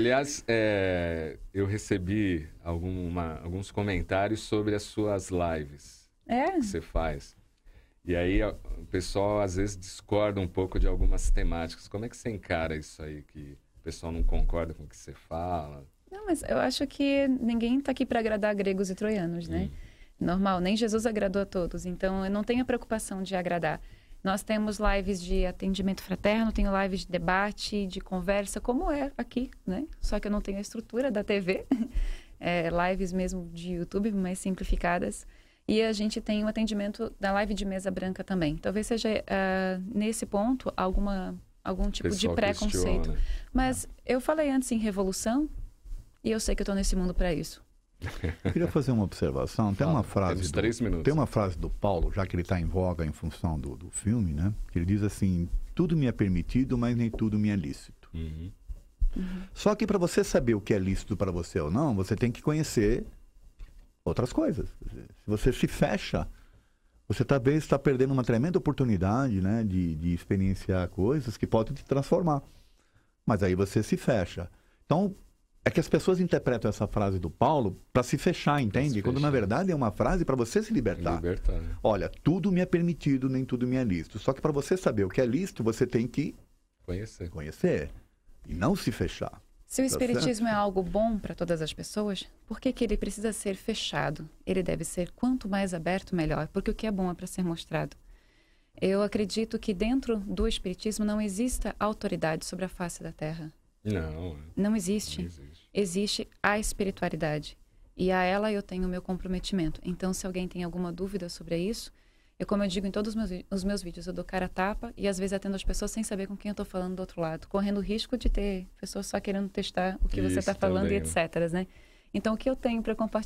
Aliás, é, eu recebi alguma, alguns comentários sobre as suas lives é? que você faz. E aí o pessoal às vezes discorda um pouco de algumas temáticas. Como é que você encara isso aí que o pessoal não concorda com o que você fala? Não, mas eu acho que ninguém está aqui para agradar gregos e troianos, né? Hum. Normal, nem Jesus agradou a todos. Então eu não tenho a preocupação de agradar. Nós temos lives de atendimento fraterno, tenho lives de debate, de conversa, como é aqui, né? Só que eu não tenho a estrutura da TV, é, lives mesmo de YouTube, mais simplificadas. E a gente tem um atendimento da live de mesa branca também. Talvez seja uh, nesse ponto alguma, algum tipo Pessoal de preconceito. Questiona. Mas é. eu falei antes em revolução e eu sei que eu estou nesse mundo para isso. Eu queria fazer uma observação. Tem uma frase. Do, tem uma frase do Paulo, já que ele está em voga em função do, do filme, né? Que ele diz assim: tudo me é permitido, mas nem tudo me é lícito. Uhum. uhum. Só que para você saber o que é lícito para você ou não, você tem que conhecer outras coisas. Se você se fecha, você talvez está perdendo uma tremenda oportunidade, né? De, de experienciar coisas que podem te transformar. Mas aí você se fecha. Então, é que as pessoas interpretam essa frase do Paulo para se fechar, entende? Se Quando na verdade é uma frase para você se libertar. libertar né? Olha, tudo me é permitido, nem tudo me é listo. Só que para você saber o que é listo, você tem que conhecer. Conhecer e não se fechar. Se o tá espiritismo tá é algo bom para todas as pessoas, por que, que ele precisa ser fechado? Ele deve ser quanto mais aberto, melhor, porque o que é bom é para ser mostrado. Eu acredito que dentro do espiritismo não exista autoridade sobre a face da terra. Não. É. Não existe. Não existe. existe a espiritualidade. E a ela eu tenho o meu comprometimento. Então, se alguém tem alguma dúvida sobre isso, eu, como eu digo em todos os meus, os meus vídeos, eu dou cara a tapa e às vezes atendo as pessoas sem saber com quem eu estou falando do outro lado, correndo o risco de ter pessoas só querendo testar o que isso você está falando também. e né? etc. Né? Então, o que eu tenho para compartilhar?